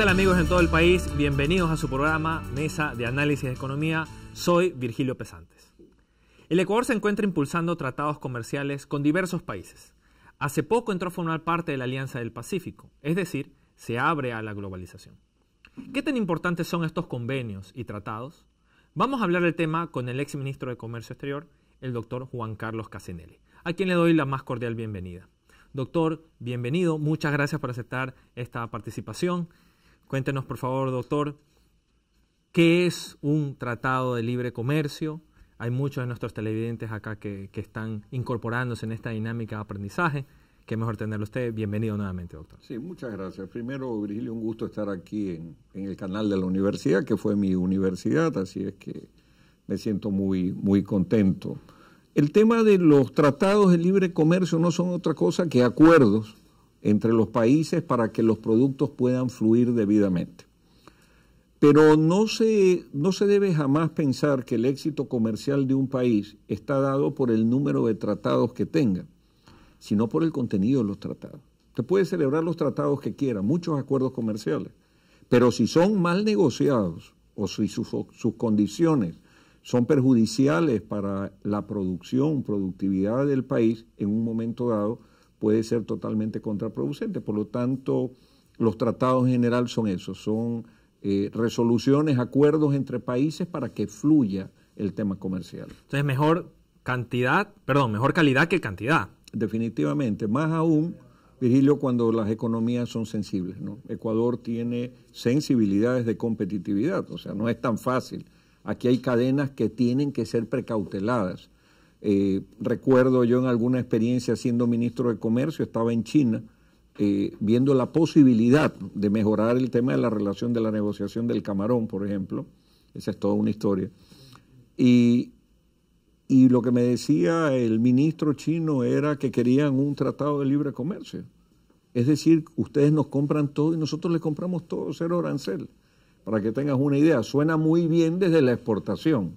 Hola amigos en todo el país? Bienvenidos a su programa Mesa de Análisis de Economía. Soy Virgilio Pesantes. El Ecuador se encuentra impulsando tratados comerciales con diversos países. Hace poco entró a formar parte de la Alianza del Pacífico, es decir, se abre a la globalización. ¿Qué tan importantes son estos convenios y tratados? Vamos a hablar del tema con el exministro de Comercio Exterior, el doctor Juan Carlos Casinelli, a quien le doy la más cordial bienvenida. Doctor, bienvenido, muchas gracias por aceptar esta participación. Cuéntenos, por favor, doctor, ¿qué es un tratado de libre comercio? Hay muchos de nuestros televidentes acá que, están incorporándose en esta dinámica de aprendizaje. Qué mejor tenerlo usted. Bienvenido nuevamente, doctor. Sí, muchas gracias. Primero, Virgilio, un gusto estar aquí en, en el canal de la universidad, que fue mi universidad, así es que me siento muy, muy contento. El tema de los tratados de libre comercio no son otra cosa que acuerdos entre los países para que los productos puedan fluir debidamente. Pero no se, no se debe jamás pensar que el éxito comercial de un país está dado por el número de tratados que tenga, sino por el contenido de los tratados. Usted puede celebrar los tratados que quiera, muchos acuerdos comerciales, pero si son mal negociados o si sus, sus condiciones son perjudiciales para la producción, productividad del país en un momento dado, puede ser totalmente contraproducente. Por lo tanto, los tratados en general son eso, son eh, resoluciones, acuerdos entre países para que fluya el tema comercial. Entonces, mejor cantidad, perdón, mejor calidad que cantidad. Definitivamente, más aún, Virgilio, cuando las economías son sensibles. Ecuador tiene sensibilidades de competitividad, o sea, no es tan fácil. Aquí hay cadenas que tienen que ser precauteladas eh, recuerdo yo en alguna experiencia siendo ministro de Comercio, estaba en China, eh, viendo la posibilidad de mejorar el tema de la relación de la negociación del camarón, por ejemplo. Esa es toda una historia. Y, y lo que me decía el ministro chino era que querían un tratado de libre comercio. Es decir, ustedes nos compran todo y nosotros les compramos todo, cero arancel. Para que tengas una idea, suena muy bien desde la exportación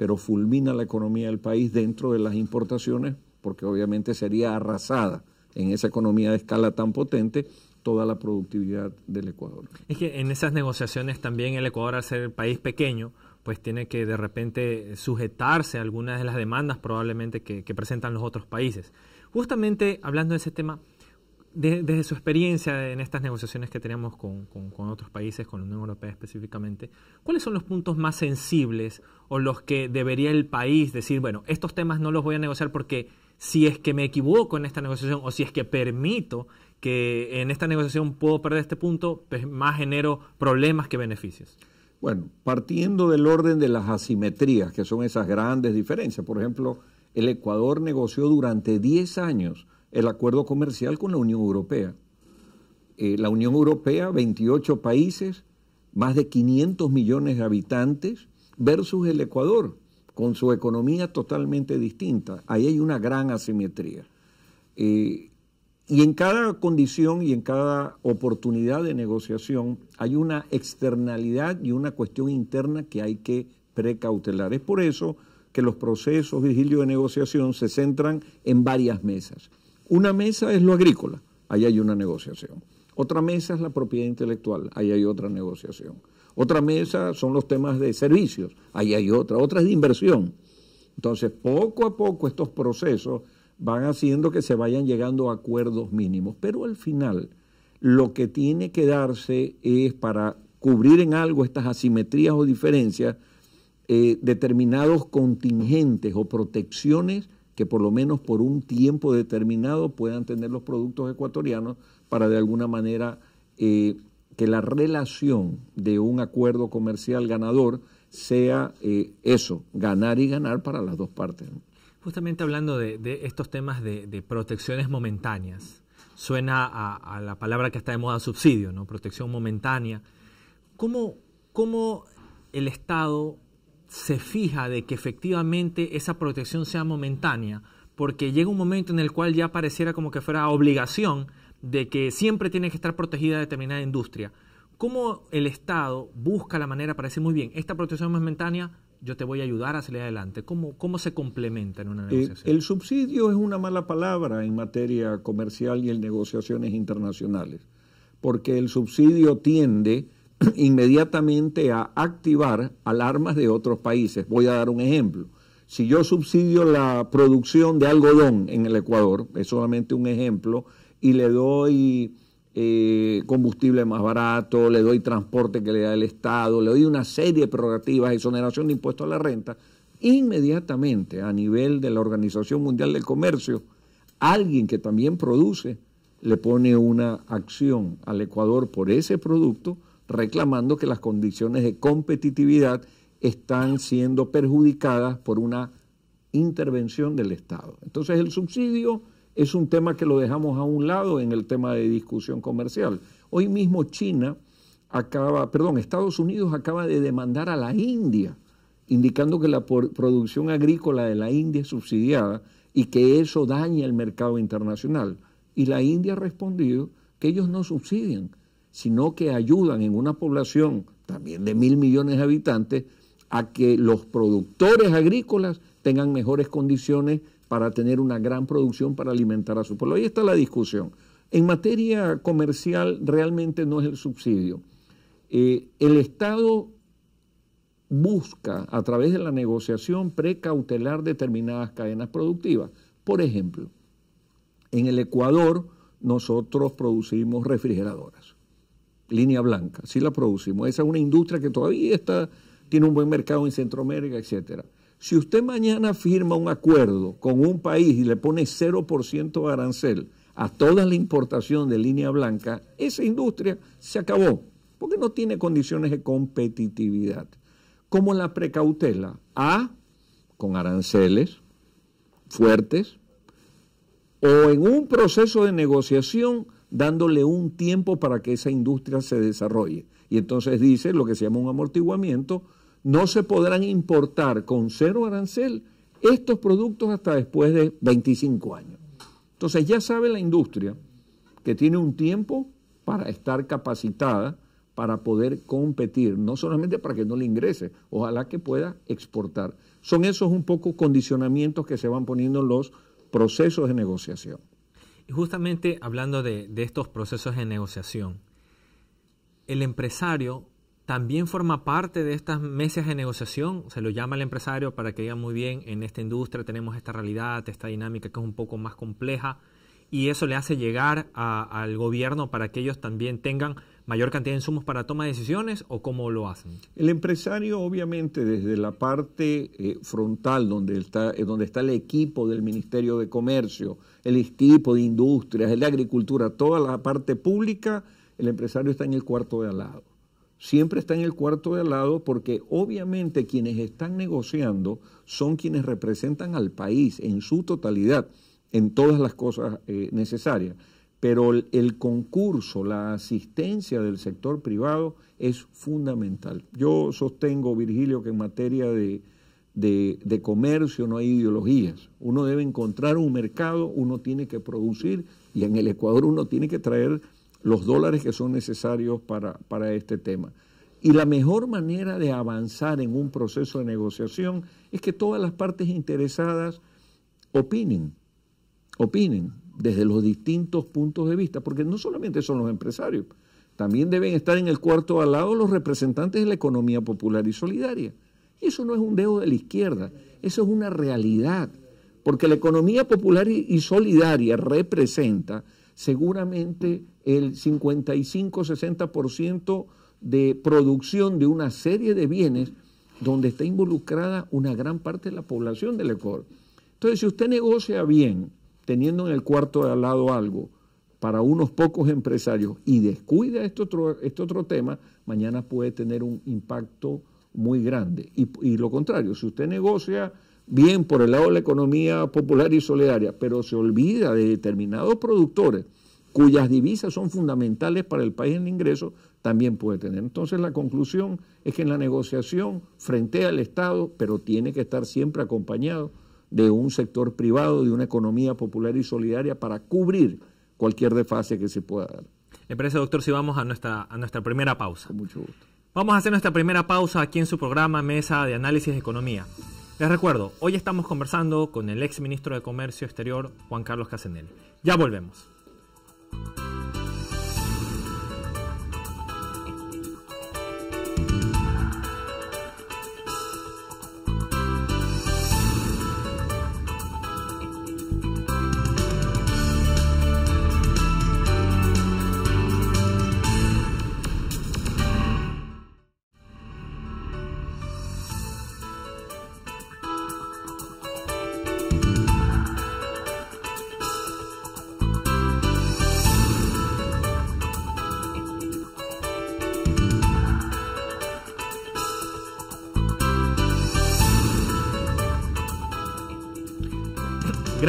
pero fulmina la economía del país dentro de las importaciones, porque obviamente sería arrasada en esa economía de escala tan potente toda la productividad del Ecuador. Es que en esas negociaciones también el Ecuador, al ser país pequeño, pues tiene que de repente sujetarse a algunas de las demandas probablemente que presentan los otros países. Justamente hablando de ese tema, desde su experiencia en estas negociaciones que tenemos con, otros países, con la Unión Europea específicamente, ¿cuáles son los puntos más sensibles o los que debería el país decir, bueno, estos temas no los voy a negociar porque si es que me equivoco en esta negociación o si es que permito que en esta negociación puedo perder este punto, pues más genero problemas que beneficios? Bueno, partiendo del orden de las asimetrías, que son esas grandes diferencias. Por ejemplo, el Ecuador negoció durante 10 años el acuerdo comercial con la Unión Europea. Eh, la Unión Europea, 28 países, más de 500 millones de habitantes, versus el Ecuador, con su economía totalmente distinta. Ahí hay una gran asimetría. Eh, y en cada condición y en cada oportunidad de negociación hay una externalidad y una cuestión interna que hay que precautelar. Es por eso que los procesos, vigilio de negociación se centran en varias mesas. Una mesa es lo agrícola, ahí hay una negociación. Otra mesa es la propiedad intelectual, ahí hay otra negociación. Otra mesa son los temas de servicios, ahí hay otra. Otra es de inversión. Entonces, poco a poco estos procesos van haciendo que se vayan llegando a acuerdos mínimos. Pero al final, lo que tiene que darse es para cubrir en algo estas asimetrías o diferencias, eh, determinados contingentes o protecciones que por lo menos por un tiempo determinado puedan tener los productos ecuatorianos para de alguna manera eh, que la relación de un acuerdo comercial ganador sea eh, eso, ganar y ganar para las dos partes. Justamente hablando de, estos temas de, protecciones momentáneas, suena a, la palabra que está de moda subsidio, ¿no? protección momentánea. cómo el Estado se fija de que efectivamente esa protección sea momentánea, porque llega un momento en el cual ya pareciera como que fuera obligación de que siempre tiene que estar protegida determinada industria. ¿Cómo el Estado busca la manera para decir, muy bien, esta protección momentánea yo te voy a ayudar a salir adelante? ¿Cómo, se complementa en una eh, negociación? el subsidio es una mala palabra en materia comercial y en negociaciones internacionales, porque el subsidio tiende inmediatamente a activar alarmas de otros países. Voy a dar un ejemplo. Si yo subsidio la producción de algodón en el Ecuador, es solamente un ejemplo, y le doy eh, combustible más barato, le doy transporte que le da el Estado, le doy una serie de prerrogativas, exoneración de impuestos a la renta, inmediatamente a nivel de la Organización Mundial del Comercio, alguien que también produce le pone una acción al Ecuador por ese producto reclamando que las condiciones de competitividad están siendo perjudicadas por una intervención del Estado. Entonces el subsidio es un tema que lo dejamos a un lado en el tema de discusión comercial. Hoy mismo China acaba, perdón, Estados Unidos acaba de demandar a la India, indicando que la producción agrícola de la India es subsidiada y que eso daña el mercado internacional. Y la India ha respondido que ellos no subsidian, sino que ayudan en una población también de mil millones de habitantes a que los productores agrícolas tengan mejores condiciones para tener una gran producción para alimentar a su pueblo. Ahí está la discusión. En materia comercial realmente no es el subsidio. Eh, el Estado busca a través de la negociación precautelar determinadas cadenas productivas. Por ejemplo, en el Ecuador nosotros producimos refrigeradoras línea blanca, sí la producimos. Esa es una industria que todavía está, tiene un buen mercado en Centroamérica, etcétera. Si usted mañana firma un acuerdo con un país y le pone 0% de arancel a toda la importación de línea blanca, esa industria se acabó, porque no tiene condiciones de competitividad. Como la precautela, A, con aranceles fuertes, o en un proceso de negociación dándole un tiempo para que esa industria se desarrolle. Y entonces dice lo que se llama un amortiguamiento, no se podrán importar con cero arancel estos productos hasta después de 25 años. Entonces ya sabe la industria que tiene un tiempo para estar capacitada para poder competir, no solamente para que no le ingrese, ojalá que pueda exportar. Son esos un poco condicionamientos que se van poniendo en los procesos de negociación justamente hablando de, de estos procesos de negociación, el empresario también forma parte de estas mesas de negociación, se lo llama el empresario para que diga muy bien, en esta industria tenemos esta realidad, esta dinámica que es un poco más compleja, y eso le hace llegar al gobierno para que ellos también tengan mayor cantidad de insumos para toma de decisiones o cómo lo hacen? El empresario obviamente desde la parte eh, frontal donde está, eh, donde está el equipo del Ministerio de Comercio, el equipo de Industrias, el de Agricultura, toda la parte pública, el empresario está en el cuarto de al lado. Siempre está en el cuarto de al lado porque obviamente quienes están negociando son quienes representan al país en su totalidad en todas las cosas eh, necesarias. Pero el, concurso, la asistencia del sector privado es fundamental. Yo sostengo, Virgilio, que en materia de, de, de comercio no hay ideologías. Uno debe encontrar un mercado, uno tiene que producir y en el Ecuador uno tiene que traer los dólares que son necesarios para, para este tema. Y la mejor manera de avanzar en un proceso de negociación es que todas las partes interesadas opinen opinen desde los distintos puntos de vista, porque no solamente son los empresarios, también deben estar en el cuarto al lado los representantes de la economía popular y solidaria. Y eso no es un dedo de la izquierda, eso es una realidad, porque la economía popular y solidaria representa seguramente el 55-60% de producción de una serie de bienes donde está involucrada una gran parte de la población del Ecuador. Entonces, si usted negocia bien teniendo en el cuarto de al lado algo para unos pocos empresarios y descuida este otro, tema, mañana puede tener un impacto muy grande. Y, y lo contrario, si usted negocia bien por el lado de la economía popular y solidaria, pero se olvida de determinados productores cuyas divisas son fundamentales para el país en ingresos, también puede tener. Entonces la conclusión es que en la negociación frente al Estado, pero tiene que estar siempre acompañado de un sector privado, de una economía popular y solidaria para cubrir cualquier desfase que se pueda dar. Me parece, doctor, si vamos a nuestra, a nuestra primera pausa. Con mucho gusto. Vamos a hacer nuestra primera pausa aquí en su programa Mesa de Análisis de Economía. Les recuerdo, hoy estamos conversando con el exministro de Comercio Exterior, Juan Carlos Casenel. Ya volvemos.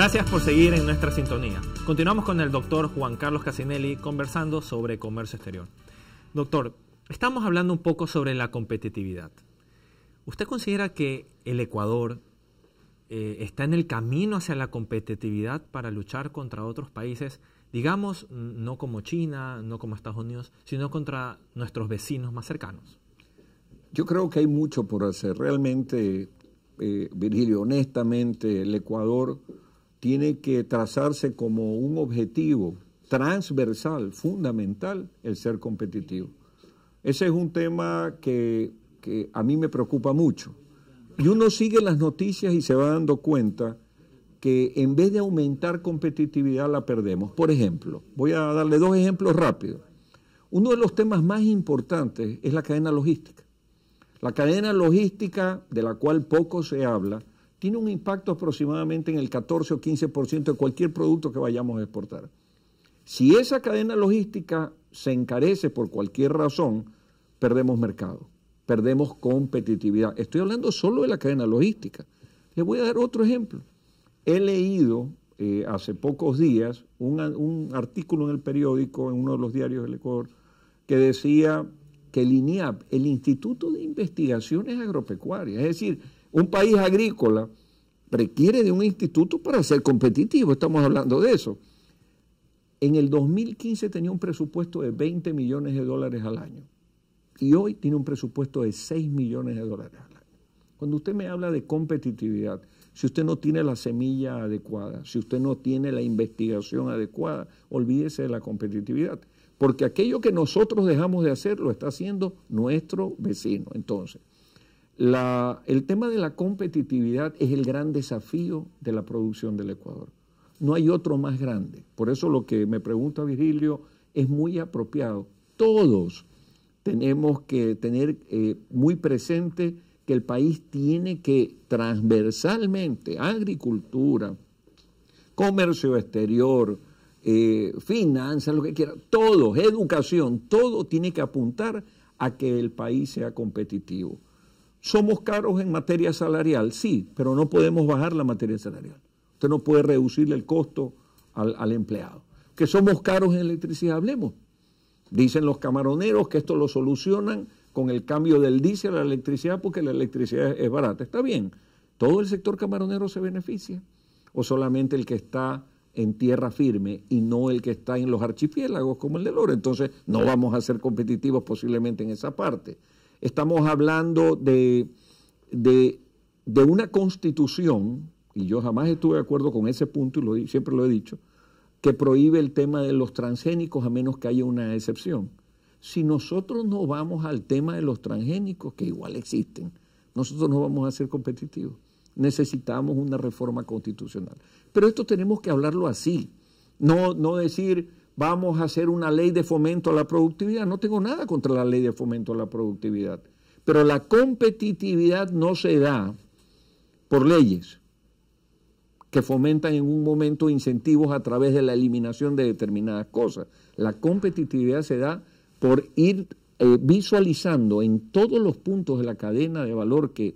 Gracias por seguir en nuestra sintonía. Continuamos con el doctor Juan Carlos Casinelli conversando sobre comercio exterior. Doctor, estamos hablando un poco sobre la competitividad. ¿Usted considera que el Ecuador eh, está en el camino hacia la competitividad para luchar contra otros países, digamos, no como China, no como Estados Unidos, sino contra nuestros vecinos más cercanos? Yo creo que hay mucho por hacer. Realmente, eh, Virgilio, honestamente, el Ecuador tiene que trazarse como un objetivo transversal, fundamental, el ser competitivo. Ese es un tema que, a mí me preocupa mucho. Y uno sigue las noticias y se va dando cuenta que en vez de aumentar competitividad la perdemos. Por ejemplo, voy a darle dos ejemplos rápidos. Uno de los temas más importantes es la cadena logística. La cadena logística, de la cual poco se habla, tiene un impacto aproximadamente en el 14 o 15% de cualquier producto que vayamos a exportar. Si esa cadena logística se encarece por cualquier razón, perdemos mercado, perdemos competitividad. Estoy hablando solo de la cadena logística. Les voy a dar otro ejemplo. He leído eh, hace pocos días un, un artículo en el periódico, en uno de los diarios del Ecuador, que decía que el INIAP, el Instituto de Investigaciones Agropecuarias, es decir, un país agrícola requiere de un instituto para ser competitivo, estamos hablando de eso. En el 2015 tenía un presupuesto de 20 millones de dólares al año y hoy tiene un presupuesto de 6 millones de dólares al año. Cuando usted me habla de competitividad, si usted no tiene la semilla adecuada, si usted no tiene la investigación adecuada, olvídese de la competitividad, porque aquello que nosotros dejamos de hacer lo está haciendo nuestro vecino. Entonces, el tema de la competitividad es el gran desafío de la producción del Ecuador. No hay otro más grande. Por eso lo que me pregunta Virgilio es muy apropiado. Todos tenemos que tener eh, muy presente que el país tiene que transversalmente, agricultura, comercio exterior, eh, finanzas, lo que quiera, todo, educación, todo tiene que apuntar a que el país sea competitivo. Somos caros en materia salarial, sí, pero no podemos bajar la materia salarial. Usted no puede reducirle el costo al, empleado. Que somos caros en electricidad, hablemos. Dicen los camaroneros que esto lo solucionan con el cambio del diésel a la electricidad porque la electricidad es barata. Está bien, todo el sector camaronero se beneficia o solamente el que está en tierra firme y no el que está en los archipiélagos como el de Loro. Entonces no vamos a ser competitivos posiblemente en esa parte. Estamos hablando de, de, una constitución, y yo jamás estuve de acuerdo con ese punto y siempre lo he dicho, que prohíbe el tema de los transgénicos a menos que haya una excepción. Si nosotros no vamos al tema de los transgénicos, que igual existen, nosotros no vamos a ser competitivos. Necesitamos una reforma constitucional. Pero esto tenemos que hablarlo así, no decir vamos a hacer una ley de fomento a la productividad. No tengo nada contra la ley de fomento a la productividad. Pero la competitividad no se da por leyes que fomentan en un momento incentivos a través de la eliminación de determinadas cosas. La competitividad se da por ir eh, visualizando en todos los puntos de la cadena de valor que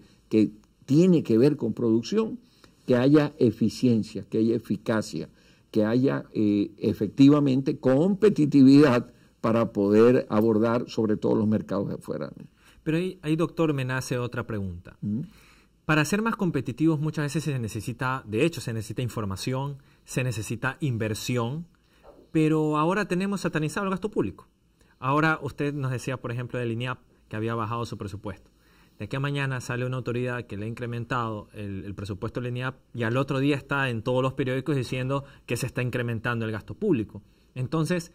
tiene que ver con producción, que haya eficiencia, que haya eficacia, que haya eh, efectivamente competitividad para poder abordar sobre todo los mercados de afuera. Pero ahí, doctor, me nace otra pregunta. Para ser más competitivos muchas veces se necesita, de hecho, se necesita información, se necesita inversión, pero ahora tenemos satanizado el gasto público. Ahora usted nos decía, por ejemplo, de INEAP que había bajado su presupuesto de aquí a mañana sale una autoridad que le ha incrementado el, presupuesto lineal y al otro día está en todos los periódicos diciendo que se está incrementando el gasto público. Entonces,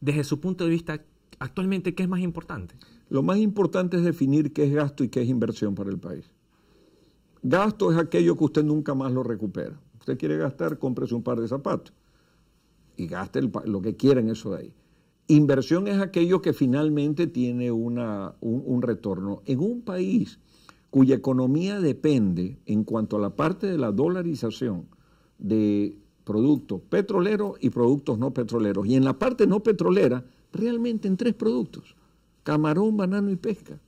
desde su punto de vista, actualmente, ¿qué es más importante? Lo más importante es definir qué es gasto y qué es inversión para el país. Gasto es aquello que usted nunca más lo recupera. Usted quiere gastar, cómprese un par de zapatos y gaste lo que quiera en eso de ahí. Inversión es aquello que finalmente tiene un, un retorno. En un país cuya economía depende, en cuanto a la parte de la dolarización, de productos petroleros y productos no petroleros. Y en la parte no petrolera, realmente en tres productos, camarón, banano y pesca.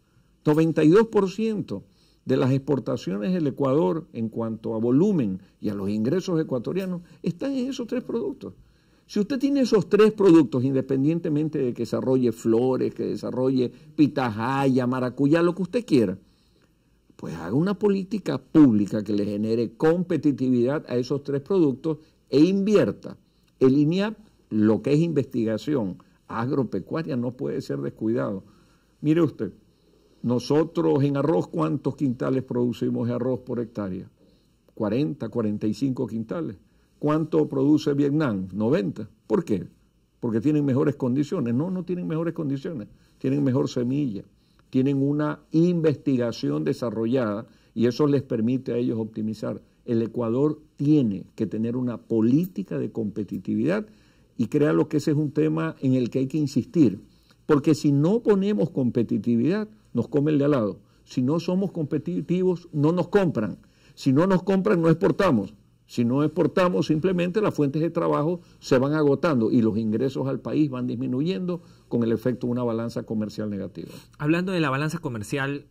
92% de las exportaciones del Ecuador en cuanto a volumen y a los ingresos ecuatorianos están en esos tres productos. Si usted tiene esos tres productos, independientemente de que desarrolle flores, que desarrolle pitahaya, maracuyá, lo que usted quiera, pues haga una política pública que le genere competitividad a esos tres productos e invierta. El línea lo que es investigación agropecuaria, no puede ser descuidado. Mire usted, nosotros en arroz, ¿cuántos quintales producimos de arroz por hectárea? 40, 45 quintales. ¿Cuánto produce Vietnam? 90. ¿Por qué? Porque tienen mejores condiciones. No, no tienen mejores condiciones. Tienen mejor semilla. Tienen una investigación desarrollada y eso les permite a ellos optimizar. El Ecuador tiene que tener una política de competitividad y créalo que ese es un tema en el que hay que insistir. Porque si no ponemos competitividad, nos comen de al lado. Si no somos competitivos, no nos compran. Si no nos compran, no exportamos. Si no exportamos, simplemente las fuentes de trabajo se van agotando y los ingresos al país van disminuyendo con el efecto de una balanza comercial negativa. Hablando de la balanza comercial,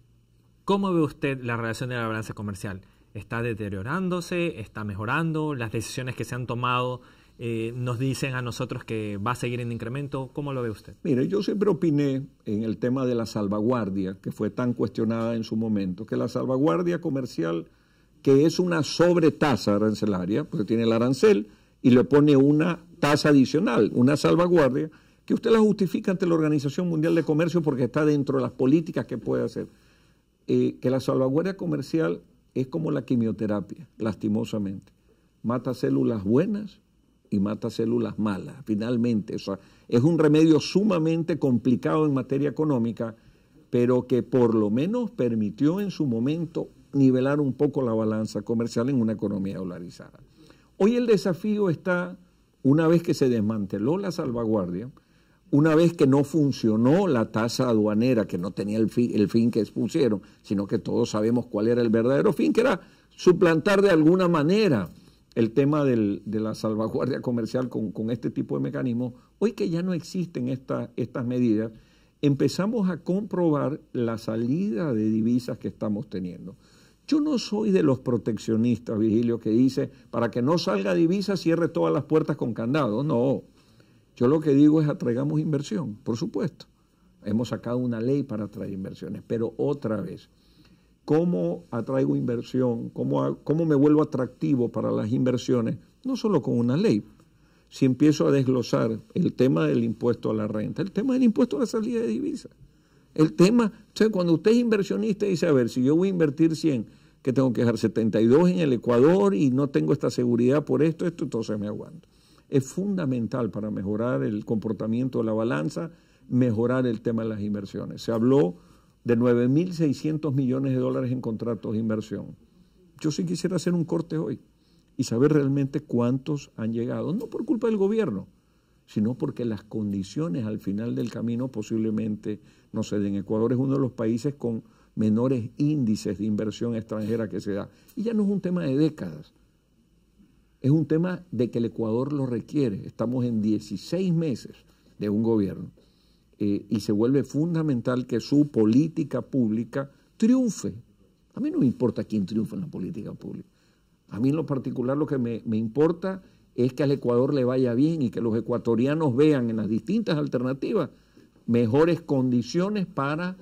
¿cómo ve usted la relación de la balanza comercial? ¿Está deteriorándose? ¿Está mejorando? ¿Las decisiones que se han tomado eh, nos dicen a nosotros que va a seguir en incremento? ¿Cómo lo ve usted? Mire, yo siempre opiné en el tema de la salvaguardia, que fue tan cuestionada en su momento, que la salvaguardia comercial que es una sobretasa arancelaria, porque tiene el arancel y le pone una tasa adicional, una salvaguardia, que usted la justifica ante la Organización Mundial de Comercio porque está dentro de las políticas que puede hacer. Eh, que la salvaguardia comercial es como la quimioterapia, lastimosamente. Mata células buenas y mata células malas, finalmente. es un remedio sumamente complicado en materia económica, pero que por lo menos permitió en su momento nivelar un poco la balanza comercial en una economía dolarizada. Hoy el desafío está, una vez que se desmanteló la salvaguardia, una vez que no funcionó la tasa aduanera, que no tenía el fin, que expusieron, sino que todos sabemos cuál era el verdadero fin, que era suplantar de alguna manera el tema de la salvaguardia comercial con, este tipo de mecanismos, hoy que ya no existen estas medidas, empezamos a comprobar la salida de divisas que estamos teniendo. Yo no soy de los proteccionistas, Virgilio, que dice, para que no salga divisa, cierre todas las puertas con candado. No, yo lo que digo es atraigamos inversión, por supuesto. Hemos sacado una ley para atraer inversiones, pero otra vez, ¿cómo atraigo inversión? ¿Cómo, cómo me vuelvo atractivo para las inversiones? No solo con una ley. Si empiezo a desglosar el tema del impuesto a la renta, el tema del impuesto a la salida de divisas el tema, cuando usted es inversionista y dice, a ver, si yo voy a invertir 100, que tengo que dejar 72 en el Ecuador y no tengo esta seguridad por esto, esto, entonces me aguanto. Es fundamental para mejorar el comportamiento de la balanza, mejorar el tema de las inversiones. Se habló de 9.600 millones de dólares en contratos de inversión. Yo sí quisiera hacer un corte hoy y saber realmente cuántos han llegado, no por culpa del gobierno, sino porque las condiciones al final del camino posiblemente no se den. Ecuador es uno de los países con menores índices de inversión extranjera que se da. Y ya no es un tema de décadas, es un tema de que el Ecuador lo requiere. Estamos en 16 meses de un gobierno eh, y se vuelve fundamental que su política pública triunfe. A mí no me importa quién triunfa en la política pública. A mí en lo particular lo que me importa es que al Ecuador le vaya bien y que los ecuatorianos vean en las distintas alternativas mejores condiciones para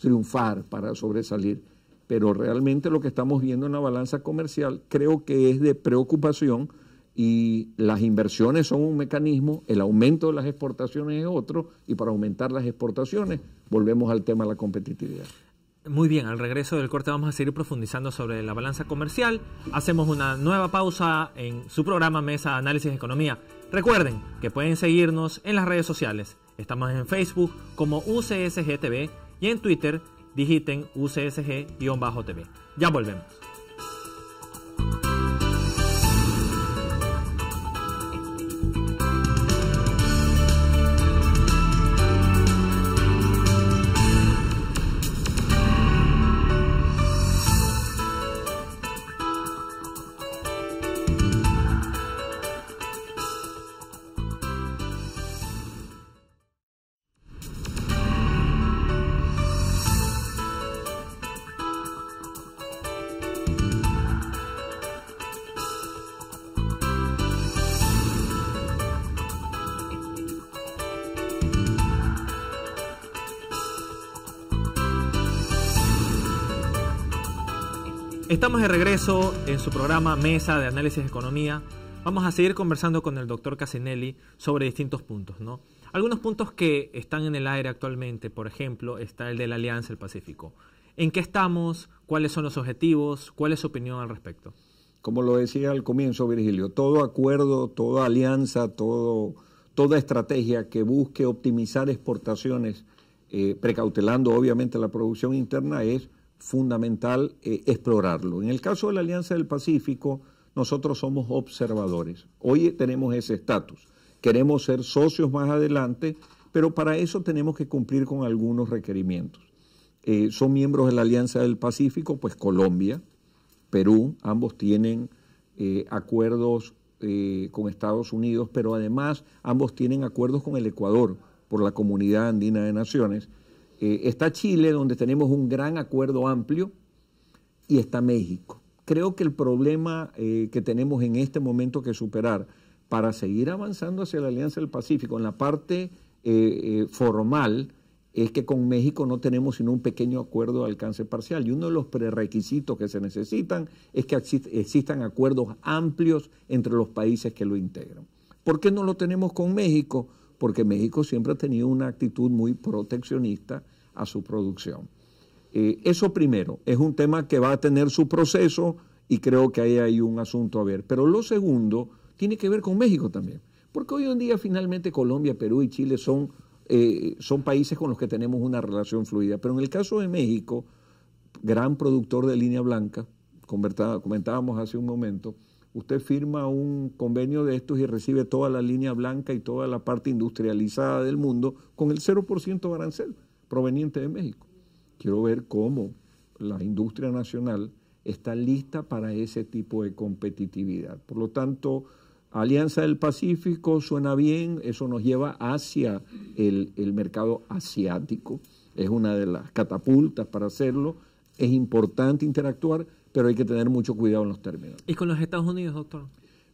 triunfar, para sobresalir. Pero realmente lo que estamos viendo en la balanza comercial creo que es de preocupación y las inversiones son un mecanismo, el aumento de las exportaciones es otro y para aumentar las exportaciones volvemos al tema de la competitividad. Muy bien, al regreso del corte vamos a seguir profundizando sobre la balanza comercial. Hacemos una nueva pausa en su programa Mesa Análisis de Economía. Recuerden que pueden seguirnos en las redes sociales. Estamos en Facebook como UCSG y en Twitter digiten UCSG-TV. Ya volvemos. Estamos de regreso en su programa Mesa de Análisis de Economía. Vamos a seguir conversando con el doctor Casinelli sobre distintos puntos, Algunos puntos que están en el aire actualmente, por ejemplo, está el de la Alianza del Pacífico. ¿En qué estamos? ¿Cuáles son los objetivos? ¿Cuál es su opinión al respecto? Como lo decía al comienzo, Virgilio, todo acuerdo, toda alianza, toda estrategia que busque optimizar exportaciones, eh, precautelando obviamente la producción interna, es fundamental eh, explorarlo. En el caso de la Alianza del Pacífico, nosotros somos observadores. Hoy tenemos ese estatus. Queremos ser socios más adelante, pero para eso tenemos que cumplir con algunos requerimientos. Eh, son miembros de la Alianza del Pacífico, pues Colombia, Perú, ambos tienen eh, acuerdos con Estados Unidos, pero además ambos tienen acuerdos con el Ecuador por la Comunidad Andina de Naciones. Eh, está Chile, donde tenemos un gran acuerdo amplio, y está México. Creo que el problema eh, que tenemos en este momento que superar para seguir avanzando hacia la Alianza del Pacífico en la parte eh, formal es que con México no tenemos sino un pequeño acuerdo de alcance parcial y uno de los prerequisitos que se necesitan es que existan acuerdos amplios entre los países que lo integran. ¿Por qué no lo tenemos con México? porque México siempre ha tenido una actitud muy proteccionista a su producción. Eh, eso primero, es un tema que va a tener su proceso y creo que ahí hay un asunto a ver. Pero lo segundo tiene que ver con México también, porque hoy en día finalmente Colombia, Perú y Chile son eh, países con los que tenemos una relación fluida. Pero en el caso de México, gran productor de línea blanca, comentábamos hace un momento, usted firma un convenio de estos y recibe toda la línea blanca y toda la parte industrializada del mundo con el 0% arancel proveniente de México. Quiero ver cómo la industria nacional está lista para ese tipo de competitividad. Por lo tanto, Alianza del Pacífico suena bien, eso nos lleva hacia el, el mercado asiático, es una de las catapultas para hacerlo, es importante interactuar pero hay que tener mucho cuidado en los términos. ¿Y con los Estados Unidos, doctor?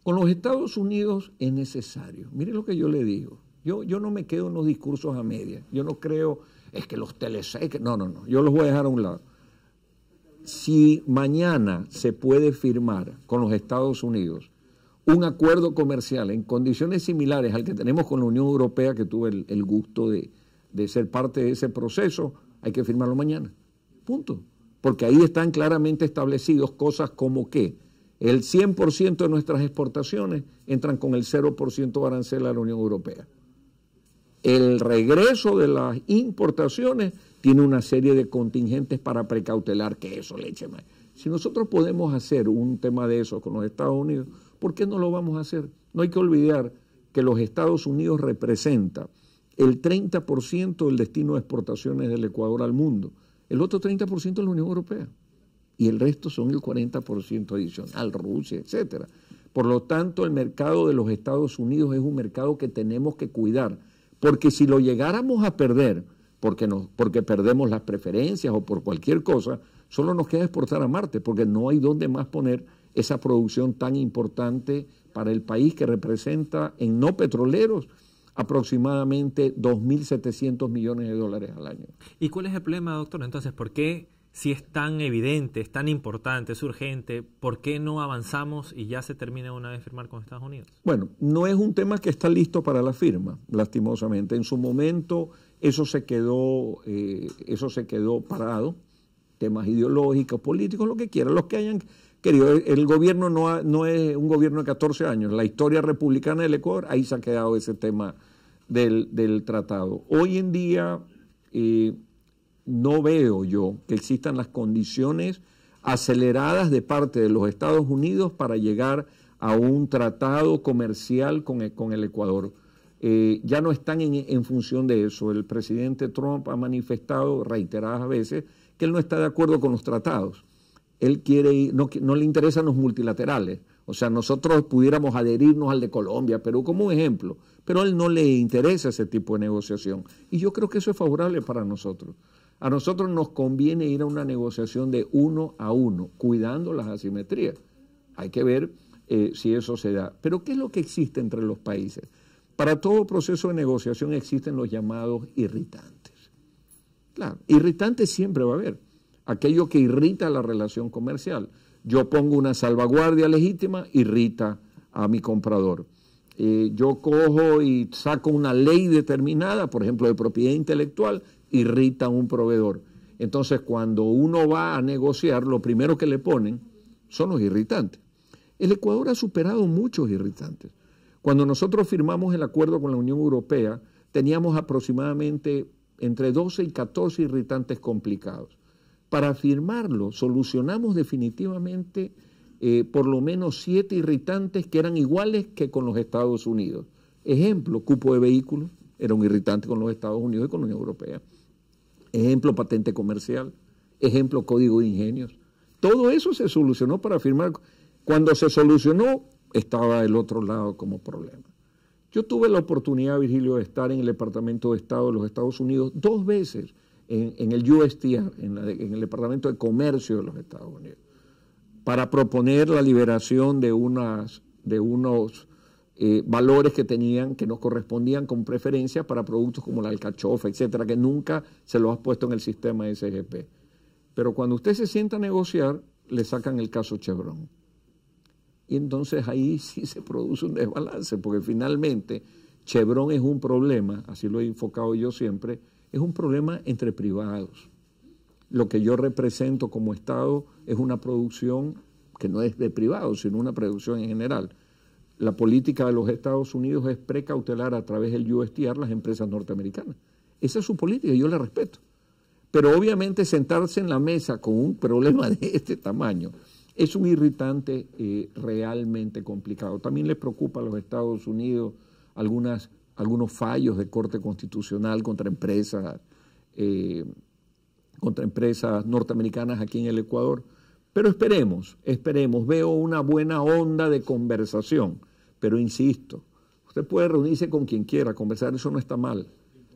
Con los Estados Unidos es necesario. Mire lo que yo le digo. Yo, no me quedo en los discursos a media. Yo no creo, es que los teleseques. No, no, no. Yo los voy a dejar a un lado. Si mañana se puede firmar con los Estados Unidos un acuerdo comercial en condiciones similares al que tenemos con la Unión Europea, que tuve el, gusto de ser parte de ese proceso, hay que firmarlo mañana. Punto porque ahí están claramente establecidos cosas como que el 100% de nuestras exportaciones entran con el 0% arancel a la Unión Europea. El regreso de las importaciones tiene una serie de contingentes para precautelar que eso le eche mal. Si nosotros podemos hacer un tema de eso con los Estados Unidos, ¿por qué no lo vamos a hacer? No hay que olvidar que los Estados Unidos representan el 30% del destino de exportaciones del Ecuador al mundo. El otro 30% es la Unión Europea y el resto son el 40% adicional, Rusia, etcétera. Por lo tanto, el mercado de los Estados Unidos es un mercado que tenemos que cuidar, porque si lo llegáramos a perder, porque, porque perdemos las preferencias o por cualquier cosa, solo nos queda exportar a Marte, porque no hay dónde más poner esa producción tan importante para el país que representa en no petroleros aproximadamente 2.700 millones de dólares al año. ¿Y cuál es el problema, doctor? Entonces, ¿por qué si es tan evidente, es tan importante, es urgente, ¿por qué no avanzamos y ya se termina una vez firmar con Estados Unidos? Bueno, no es un tema que está listo para la firma, lastimosamente. En su momento eso se quedó, eh, parado, temas ideológicos, políticos, lo que quieran, los que hayan Querido, el gobierno no, es un gobierno de 14 años. La historia republicana del Ecuador, ahí se ha quedado ese tema del, tratado. Hoy en día eh, no veo yo que existan las condiciones aceleradas de parte de los Estados Unidos para llegar a un tratado comercial con el, Ecuador. Eh, ya no están en, en, función de eso. El presidente Trump ha manifestado reiteradas veces que él no está de acuerdo con los tratados él quiere ir, no, le interesan los multilaterales. O sea, nosotros pudiéramos adherirnos al de Colombia, Perú como un ejemplo, pero a él no le interesa ese tipo de negociación. Y yo creo que eso es favorable para nosotros. A nosotros nos conviene ir a una negociación de uno a uno, cuidando las asimetrías. Hay que ver eh, si eso se da. Pero ¿qué es lo que existe entre los países? Para todo proceso de negociación existen los llamados irritantes. Claro, irritantes siempre va a haber aquello que irrita la relación comercial. Yo pongo una salvaguardia legítima, irrita a mi comprador. Eh, yo cojo y saco una ley determinada, por ejemplo, de propiedad intelectual, irrita a un proveedor. Entonces, cuando uno va a negociar, lo primero que le ponen son los irritantes. El Ecuador ha superado muchos irritantes. Cuando nosotros firmamos el acuerdo con la Unión Europea, teníamos aproximadamente entre 12 y 14 irritantes complicados para firmarlo solucionamos definitivamente eh, por lo menos siete irritantes que eran iguales que con los Estados Unidos. Ejemplo, cupo de vehículos, era un irritante con los Estados Unidos y con la Unión Europea. Ejemplo, patente comercial. Ejemplo, código de ingenios. Todo eso se solucionó para firmar. Cuando se solucionó, estaba el otro lado como problema. Yo tuve la oportunidad, Virgilio, de estar en el Departamento de Estado de los Estados Unidos dos veces en, el USTR, en, el Departamento de Comercio de los Estados Unidos, para proponer la liberación de, de unos eh, valores que tenían, que nos correspondían con preferencia para productos como la alcachofa, etcétera, que nunca se los ha puesto en el sistema SGP. Pero cuando usted se sienta a negociar, le sacan el caso Chevron. Y entonces ahí sí se produce un desbalance, porque finalmente Chevron es un problema, así lo he enfocado yo siempre, es un problema entre privados. Lo que yo represento como Estado es una producción que no es de privados, sino una producción en general. La política de los Estados Unidos es precautelar a través del USTR las empresas norteamericanas. Esa es su política, y yo la respeto. Pero obviamente sentarse en la mesa con un problema de este tamaño es un irritante eh, realmente complicado. También les preocupa a los Estados Unidos algunas algunos fallos de corte constitucional contra empresas, eh, contra empresas norteamericanas aquí en el Ecuador. Pero esperemos, esperemos, veo una buena onda de conversación, pero insisto, usted puede reunirse con quien quiera, conversar, eso no está mal.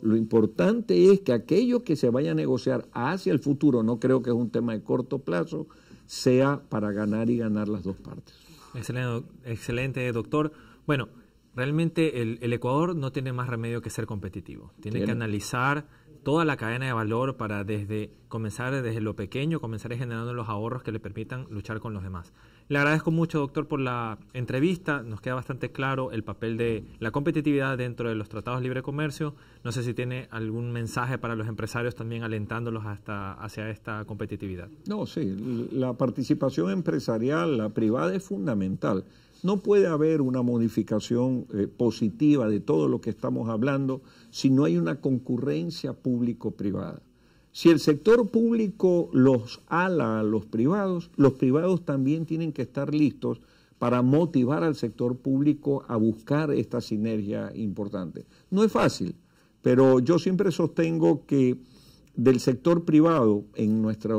Lo importante es que aquello que se vaya a negociar hacia el futuro, no creo que es un tema de corto plazo, sea para ganar y ganar las dos partes. Excelente, excelente doctor. Bueno, realmente el, Ecuador no tiene más remedio que ser competitivo. Tiene, que analizar toda la cadena de valor para desde comenzar desde lo pequeño, comenzar generando los ahorros que le permitan luchar con los demás. Le agradezco mucho, doctor, por la entrevista. Nos queda bastante claro el papel de la competitividad dentro de los tratados de libre comercio. No sé si tiene algún mensaje para los empresarios también alentándolos hasta, hacia esta competitividad. No, sí, la participación empresarial, la privada es fundamental. No puede haber una modificación eh, positiva de todo lo que estamos hablando si no hay una concurrencia público-privada. Si el sector público los ala a los privados, los privados también tienen que estar listos para motivar al sector público a buscar esta sinergia importante. No es fácil, pero yo siempre sostengo que del sector privado en nuestra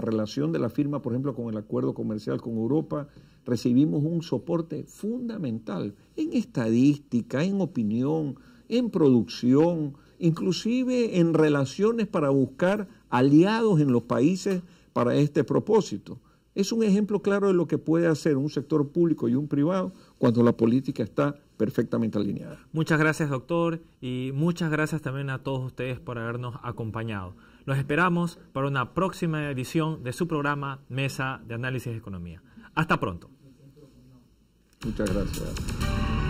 relación de la firma, por ejemplo, con el acuerdo comercial con Europa, recibimos un soporte fundamental en estadística, en opinión, en producción, inclusive en relaciones para buscar aliados en los países para este propósito. Es un ejemplo claro de lo que puede hacer un sector público y un privado cuando la política está perfectamente alineada. Muchas gracias, doctor, y muchas gracias también a todos ustedes por habernos acompañado. Los esperamos para una próxima edición de su programa Mesa de Análisis de Economía. Hasta pronto. Muchas gracias.